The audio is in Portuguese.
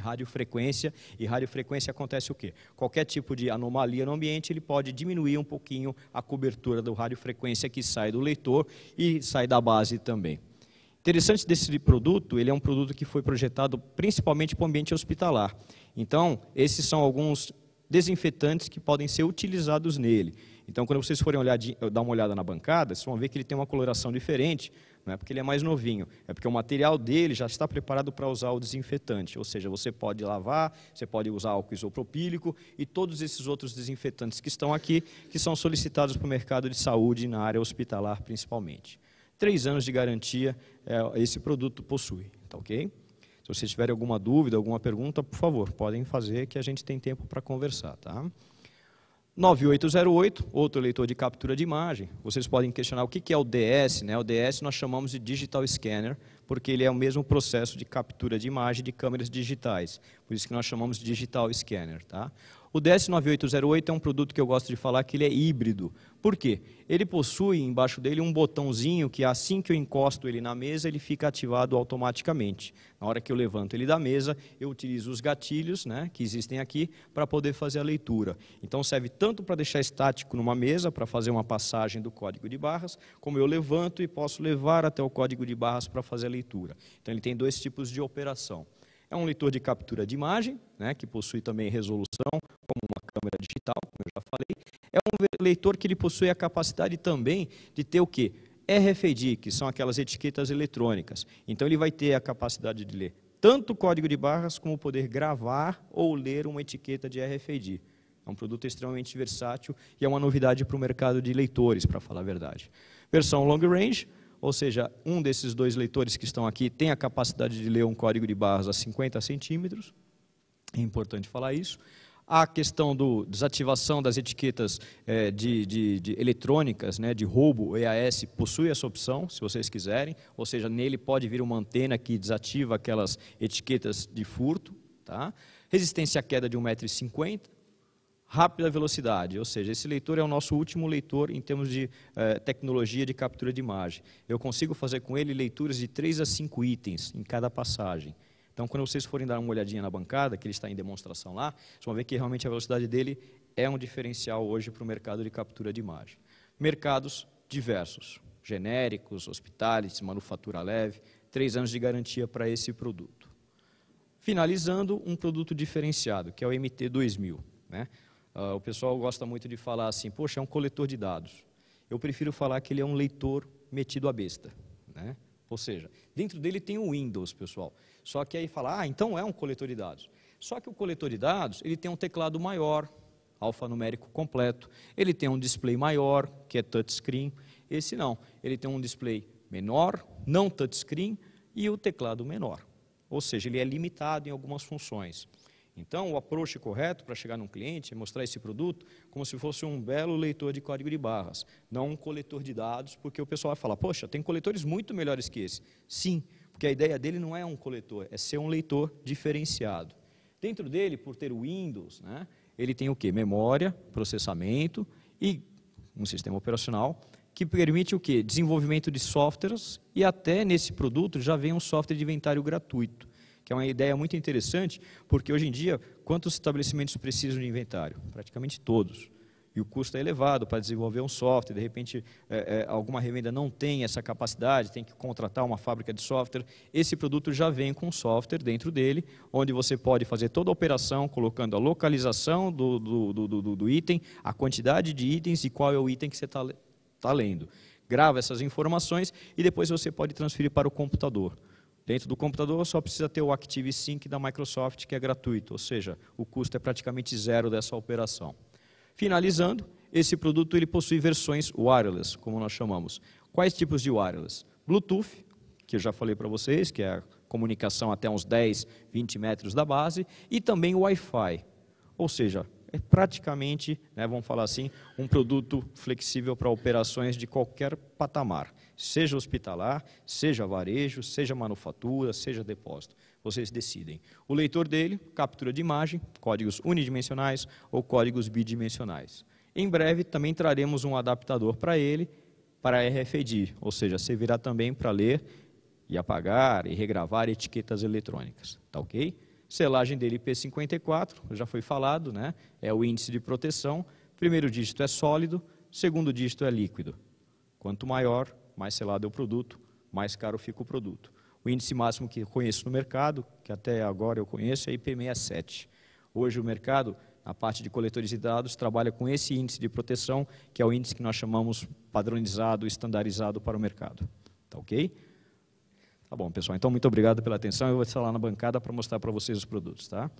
radiofrequência, e radiofrequência acontece o quê? Qualquer tipo de anomalia no ambiente, ele pode diminuir um pouquinho a cobertura do radiofrequência que sai do leitor e sai da base também. Interessante desse produto, ele é um produto que foi projetado principalmente para o ambiente hospitalar. Então, esses são alguns desinfetantes que podem ser utilizados nele. Então, quando vocês forem olhar, dar uma olhada na bancada, vocês vão ver que ele tem uma coloração diferente, não é porque ele é mais novinho, é porque o material dele já está preparado para usar o desinfetante. Ou seja, você pode lavar, você pode usar álcool isopropílico e todos esses outros desinfetantes que estão aqui, que são solicitados para o mercado de saúde na área hospitalar principalmente. Três anos de garantia é, esse produto possui, tá ok? Se vocês tiverem alguma dúvida, alguma pergunta, por favor, podem fazer que a gente tem tempo para conversar, tá? 9808, outro leitor de captura de imagem. Vocês podem questionar o que é o DS, né? O DS nós chamamos de Digital Scanner, porque ele é o mesmo processo de captura de imagem de câmeras digitais, por isso que nós chamamos de digital scanner. Tá? O DS9808 é um produto que eu gosto de falar que ele é híbrido. Por quê? Ele possui embaixo dele um botãozinho que assim que eu encosto ele na mesa, ele fica ativado automaticamente. Na hora que eu levanto ele da mesa, eu utilizo os gatilhos né, que existem aqui para poder fazer a leitura. Então serve tanto para deixar estático numa mesa, para fazer uma passagem do código de barras, como eu levanto e posso levar até o código de barras para fazer a leitura. Então, ele tem dois tipos de operação. É um leitor de captura de imagem, né, que possui também resolução, como uma câmera digital, como eu já falei. É um leitor que ele possui a capacidade também de ter o quê? RFID, que são aquelas etiquetas eletrônicas. Então, ele vai ter a capacidade de ler tanto o código de barras como poder gravar ou ler uma etiqueta de RFID. É um produto extremamente versátil e é uma novidade para o mercado de leitores, para falar a verdade. Versão long range, ou seja, um desses dois leitores que estão aqui tem a capacidade de ler um código de barras a 50 centímetros, é importante falar isso. A questão da desativação das etiquetas é, de, de, de, eletrônicas, né, de roubo, EAS, possui essa opção, se vocês quiserem, ou seja, nele pode vir uma antena que desativa aquelas etiquetas de furto. Tá? Resistência à queda de 1,50m, rápida velocidade, ou seja, esse leitor é o nosso último leitor em termos de eh, tecnologia de captura de imagem. Eu consigo fazer com ele leituras de 3 a 5 itens em cada passagem. Então, quando vocês forem dar uma olhadinha na bancada, que ele está em demonstração lá, vocês vão ver que realmente a velocidade dele é um diferencial hoje para o mercado de captura de imagem. Mercados diversos, genéricos, hospitais, manufatura leve, três anos de garantia para esse produto. Finalizando, um produto diferenciado, que é o MT2000. Né? Uh, o pessoal gosta muito de falar assim, poxa, é um coletor de dados. Eu prefiro falar que ele é um leitor metido à besta. Né? Ou seja, dentro dele tem o Windows, pessoal. Só que aí fala, ah, então é um coletor de dados. Só que o coletor de dados, ele tem um teclado maior, alfanumérico completo, ele tem um display maior, que é touchscreen. Esse não, ele tem um display menor, não touchscreen, e o teclado menor. Ou seja, ele é limitado em algumas funções. Então, o approach correto para chegar num cliente é mostrar esse produto como se fosse um belo leitor de código de barras, não um coletor de dados, porque o pessoal vai falar, poxa, tem coletores muito melhores que esse. Sim, porque a ideia dele não é um coletor, é ser um leitor diferenciado. Dentro dele, por ter o Windows, né, ele tem o quê? Memória, processamento e um sistema operacional que permite o quê? Desenvolvimento de softwares e até nesse produto já vem um software de inventário gratuito que é uma ideia muito interessante, porque hoje em dia, quantos estabelecimentos precisam de inventário? Praticamente todos. E o custo é elevado para desenvolver um software, de repente é, é, alguma revenda não tem essa capacidade, tem que contratar uma fábrica de software. Esse produto já vem com software dentro dele, onde você pode fazer toda a operação, colocando a localização do, do, do, do, do item, a quantidade de itens e qual é o item que você está tá lendo grava essas informações e depois você pode transferir para o computador. Dentro do computador só precisa ter o Active Sync da Microsoft, que é gratuito, ou seja, o custo é praticamente zero dessa operação. Finalizando, esse produto ele possui versões wireless, como nós chamamos. Quais tipos de wireless? Bluetooth, que eu já falei para vocês, que é a comunicação até uns 10, 20 metros da base, e também Wi-Fi, ou seja, é praticamente, né, vamos falar assim, um produto flexível para operações de qualquer patamar seja hospitalar, seja varejo, seja manufatura, seja depósito. Vocês decidem. O leitor dele, captura de imagem, códigos unidimensionais ou códigos bidimensionais. Em breve também traremos um adaptador para ele, para RFID, ou seja, servirá também para ler e apagar e regravar etiquetas eletrônicas, tá ok? Selagem dele IP54, já foi falado, né? É o índice de proteção. Primeiro dígito é sólido, segundo dígito é líquido. Quanto maior, mais selado é o produto, mais caro fica o produto. O índice máximo que conheço no mercado, que até agora eu conheço, é IP67. Hoje o mercado, na parte de coletores de dados, trabalha com esse índice de proteção, que é o índice que nós chamamos padronizado, estandarizado para o mercado. Tá ok? Tá bom, pessoal. Então, muito obrigado pela atenção. Eu vou estar lá na bancada para mostrar para vocês os produtos, tá?